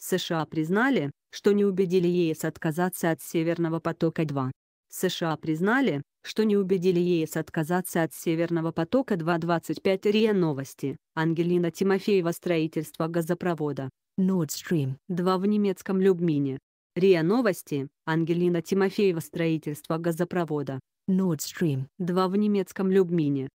США признали, что не убедили ЕС отказаться от «Северного потока-2». США признали, что не убедили ЕС отказаться от «Северного потока-2». 25 РИА Новости. Ангелина Тимофеева строительство газопровода. Nord Stream 2 в немецком Любмине. РИА Новости. Ангелина Тимофеева строительство газопровода. Nord Stream 2 в немецком Любмине.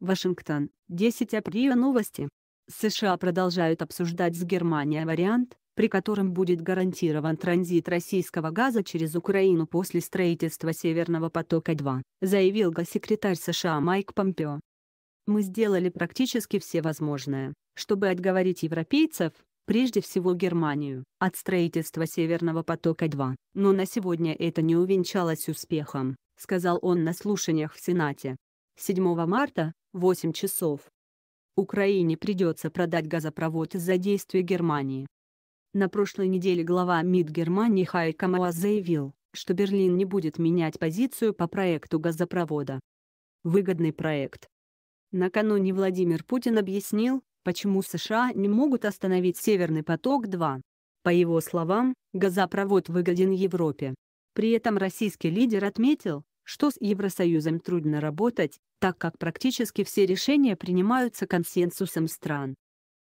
Вашингтон, 10 апреля новости. США продолжают обсуждать с Германией вариант, при котором будет гарантирован транзит российского газа через Украину после строительства Северного потока-2, заявил госсекретарь США Майк Помпео. Мы сделали практически все возможное, чтобы отговорить европейцев, прежде всего Германию, от строительства Северного потока-2, но на сегодня это не увенчалось успехом, сказал он на слушаниях в Сенате. 7 марта, 8 часов. Украине придется продать газопровод из-за действий Германии. На прошлой неделе глава МИД Германии Хайка Мауа заявил, что Берлин не будет менять позицию по проекту газопровода. Выгодный проект. Накануне Владимир Путин объяснил, почему США не могут остановить «Северный поток-2». По его словам, газопровод выгоден Европе. При этом российский лидер отметил, что с Евросоюзом трудно работать, так как практически все решения принимаются консенсусом стран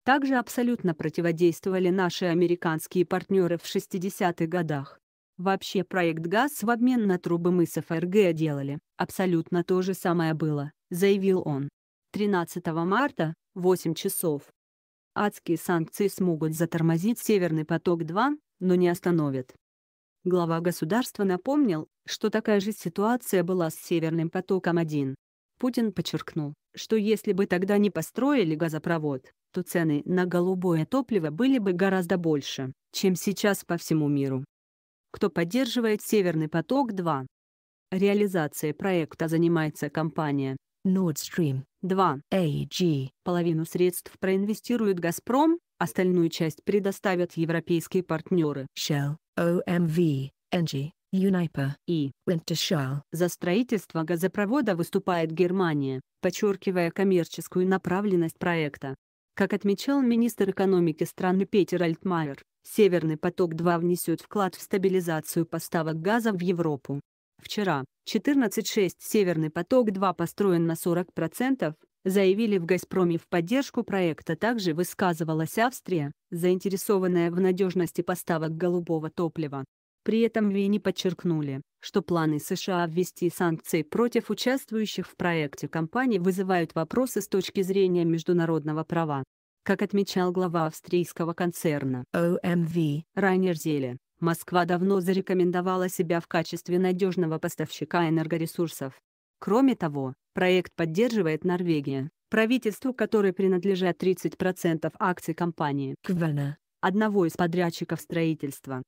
также абсолютно противодействовали наши американские партнеры в 60-х годах. Вообще проект «Газ» в обмен на трубы мы с ФРГ делали, абсолютно то же самое было, заявил он. 13 марта, 8 часов. Адские санкции смогут затормозить «Северный поток-2», но не остановят. Глава государства напомнил, что такая же ситуация была с «Северным потоком-1», Путин подчеркнул, что если бы тогда не построили газопровод, то цены на голубое топливо были бы гораздо больше, чем сейчас по всему миру. Кто поддерживает «Северный поток-2»? Реализация проекта занимается компания Nord Stream 2 AG. Половину средств проинвестирует «Газпром», остальную часть предоставят европейские партнеры Shell, OMV, NG. Юнайпа и Уэнтешал. За строительство газопровода выступает Германия, подчеркивая коммерческую направленность проекта. Как отмечал министр экономики страны Петер Альтмайер, «Северный поток-2» внесет вклад в стабилизацию поставок газа в Европу. Вчера, 14.6 «Северный поток-2» построен на 40%, заявили в «Газпроме» в поддержку проекта также высказывалась Австрия, заинтересованная в надежности поставок голубого топлива. При этом Вене подчеркнули, что планы США ввести санкции против участвующих в проекте компаний вызывают вопросы с точки зрения международного права. Как отмечал глава австрийского концерна OMV эм Райнер Зеле, Москва давно зарекомендовала себя в качестве надежного поставщика энергоресурсов. Кроме того, проект поддерживает Норвегия, правительству которой принадлежат 30% акций компании Квена, одного из подрядчиков строительства.